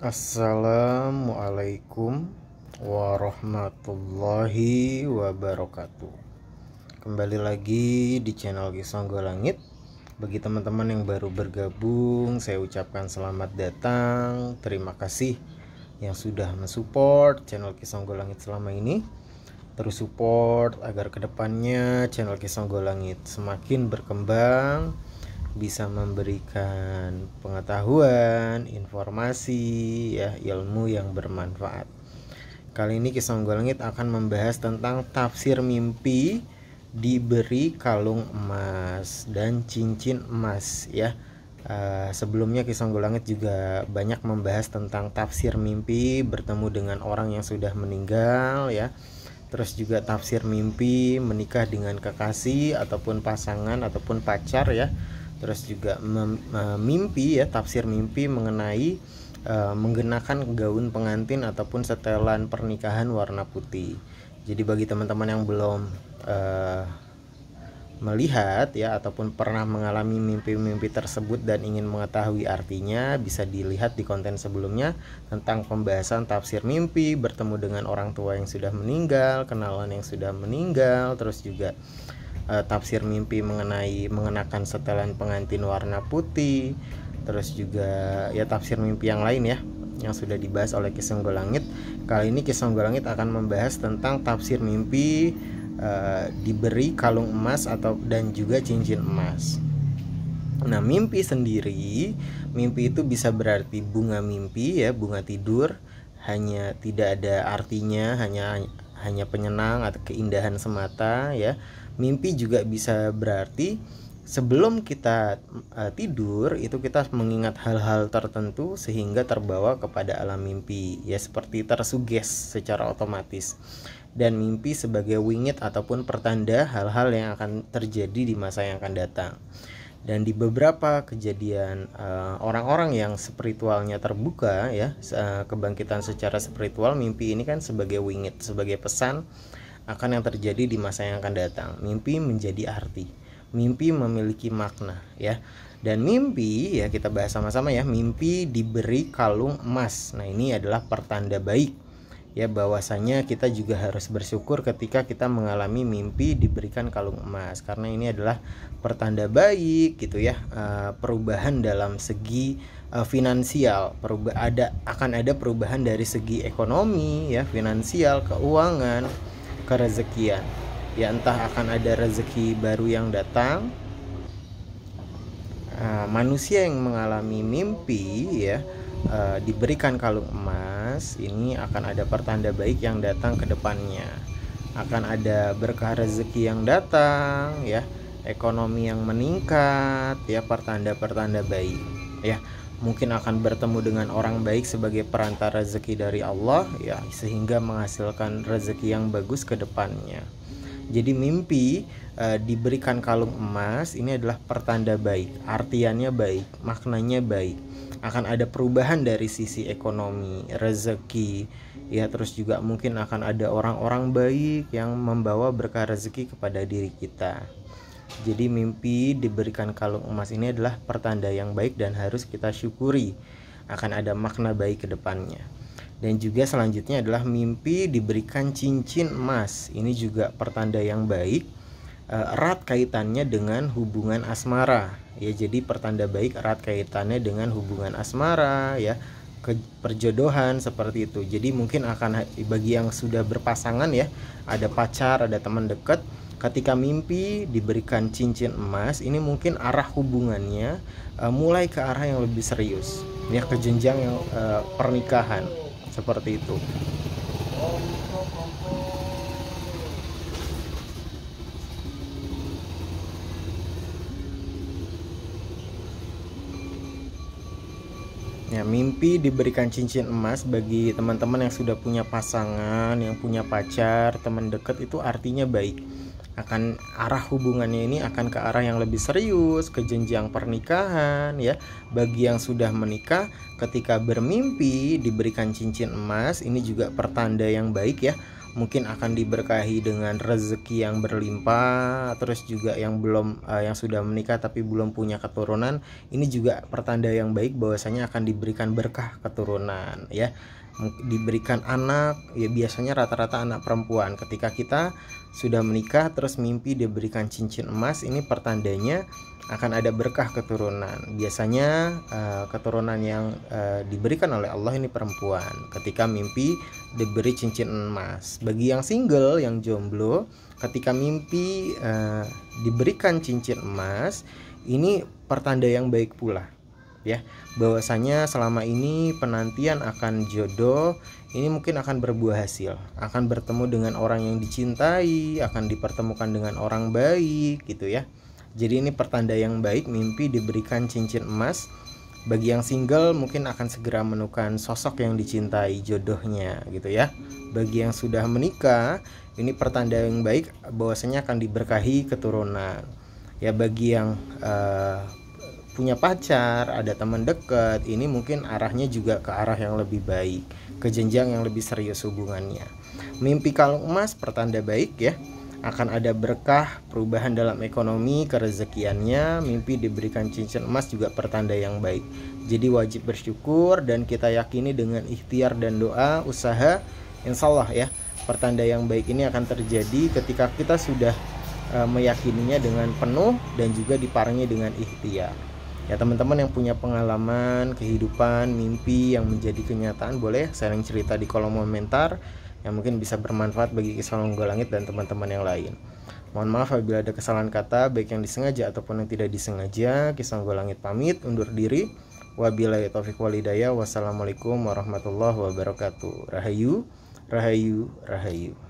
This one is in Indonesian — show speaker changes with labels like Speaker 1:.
Speaker 1: Assalamualaikum warahmatullahi wabarakatuh Kembali lagi di channel Kisonggo Langit Bagi teman-teman yang baru bergabung Saya ucapkan selamat datang Terima kasih yang sudah mensupport channel Kisonggo Langit selama ini Terus support agar kedepannya channel Kisonggo Langit semakin berkembang bisa memberikan pengetahuan, informasi, ya ilmu yang bermanfaat. Kali ini Kisah Golengit akan membahas tentang tafsir mimpi diberi kalung emas dan cincin emas ya. Uh, sebelumnya Kisah Golengit juga banyak membahas tentang tafsir mimpi bertemu dengan orang yang sudah meninggal ya terus juga tafsir mimpi menikah dengan kekasih ataupun pasangan ataupun pacar ya terus juga eh, mimpi ya tafsir mimpi mengenai uh, eh, menggunakan gaun pengantin ataupun setelan pernikahan warna putih. Jadi bagi teman-teman yang belum uh, melihat ya ataupun pernah mengalami mimpi-mimpi tersebut dan ingin mengetahui artinya bisa dilihat di konten sebelumnya tentang pembahasan tafsir mimpi, bertemu dengan orang tua yang sudah meninggal, kenalan yang sudah meninggal, terus juga uh, tafsir mimpi mengenai mengenakan setelan pengantin warna putih terus juga ya tafsir mimpi yang lain ya yang sudah dibahas oleh Kisah langit Kali ini Kisah langit akan membahas tentang tafsir mimpi uh, diberi kalung emas atau dan juga cincin emas. Nah, mimpi sendiri, mimpi itu bisa berarti bunga mimpi ya, bunga tidur, hanya tidak ada artinya, hanya hanya penyenang atau keindahan semata ya mimpi juga bisa berarti sebelum kita uh, tidur itu kita mengingat hal-hal tertentu sehingga terbawa kepada alam mimpi ya seperti tersuges secara otomatis dan mimpi sebagai wingit ataupun pertanda hal-hal yang akan terjadi di masa yang akan datang dan di beberapa kejadian eh, orang-orang uh, yang spiritualnya terbuka ya uh, kebangkitan secara spiritual mimpi ini kan sebagai wingit sebagai pesan uh, akan yang terjadi di masa yang akan datang. Mimpi menjadi arti. Mimpi memiliki makna ya. Dan mimpi ya kita bahas sama-sama ya, mimpi diberi kalung emas. Nah, ini adalah pertanda baik ya bahwasanya kita juga harus bersyukur ketika kita mengalami mimpi diberikan kalung emas karena ini adalah pertanda baik gitu ya eh, perubahan dalam segi eh, finansial perubah ada akan ada perubahan dari segi ekonomi ya finansial keuangan kerezekian ya. ya entah akan ada rezeki baru yang datang uh, manusia yang mengalami mimpi ya uh, diberikan kalung emas ini akan ada pertanda baik yang datang ke depannya akan ada berkah rezeki yang datang ya ekonomi yang meningkat ya pertanda-pertanda baik ya mungkin akan bertemu dengan orang baik sebagai perantara rezeki dari Allah ya sehingga menghasilkan rezeki yang bagus ke depannya. Jadi mimpi e, diberikan kalung emas ini adalah pertanda baik, artiannya baik, maknanya baik. Akan ada perubahan dari sisi ekonomi, rezeki, ya terus juga mungkin akan ada orang-orang baik yang membawa berkah rezeki kepada diri kita. Jadi mimpi diberikan kalung emas ini adalah pertanda yang baik dan harus kita syukuri akan ada makna baik ke depannya. Dan juga selanjutnya adalah mimpi diberikan cincin emas. Ini juga pertanda yang baik eh, erat kaitannya dengan hubungan asmara. Ya, jadi pertanda baik erat kaitannya dengan hubungan asmara ya, ke perjodohan seperti itu. Jadi mungkin akan bagi yang sudah berpasangan ya, ada pacar, ada teman dekat Ketika mimpi diberikan cincin emas, ini mungkin arah hubungannya uh, mulai ke arah yang lebih serius, ya ke jenjang yang uh, pernikahan seperti itu. Ya, mimpi diberikan cincin emas bagi teman-teman yang sudah punya pasangan, yang punya pacar, teman dekat itu artinya baik akan arah hubungannya ini akan ke arah yang lebih serius, ke jenjang pernikahan ya. Bagi yang sudah menikah ketika bermimpi diberikan cincin emas ini juga pertanda yang baik ya. Mungkin akan diberkahi dengan rezeki yang berlimpah, terus juga yang belum uh, yang sudah menikah tapi belum punya keturunan, ini juga pertanda yang baik bahwasanya akan diberikan berkah keturunan ya diberikan anak ya biasanya rata-rata anak perempuan ketika kita sudah menikah terus mimpi diberikan cincin emas ini pertandanya akan ada berkah keturunan biasanya uh, keturunan yang uh, diberikan oleh Allah ini perempuan ketika mimpi diberi cincin emas bagi yang single yang jomblo ketika mimpi uh, diberikan cincin emas ini pertanda yang baik pula ya bahwasanya selama ini penantian akan jodoh ini mungkin akan berbuah hasil akan bertemu dengan orang yang dicintai akan dipertemukan dengan orang baik gitu ya jadi ini pertanda yang baik mimpi diberikan cincin emas bagi yang single mungkin akan segera menemukan sosok yang dicintai jodohnya gitu ya bagi yang sudah menikah ini pertanda yang baik bahwasanya akan diberkahi keturunan ya bagi yang uh, punya pacar, ada teman dekat, ini mungkin arahnya juga ke arah yang lebih baik, ke jenjang yang lebih serius hubungannya. Mimpi kalung emas pertanda baik ya. Akan ada berkah perubahan dalam ekonomi, kerezekiannya, mimpi diberikan cincin emas juga pertanda yang baik. Jadi wajib bersyukur dan kita yakini dengan ikhtiar dan doa, usaha, insya Allah ya, pertanda yang baik ini akan terjadi ketika kita sudah eh, meyakininya dengan penuh dan juga diparingi dengan ikhtiar ya teman-teman yang punya pengalaman kehidupan mimpi yang menjadi kenyataan boleh sharing cerita di kolom komentar yang mungkin bisa bermanfaat bagi kisah longgol langit dan teman-teman yang lain mohon maaf apabila ada kesalahan kata baik yang disengaja ataupun yang tidak disengaja kisah longgol langit pamit undur diri wabillahi taufiq walidaya wassalamualaikum warahmatullahi wabarakatuh rahayu rahayu rahayu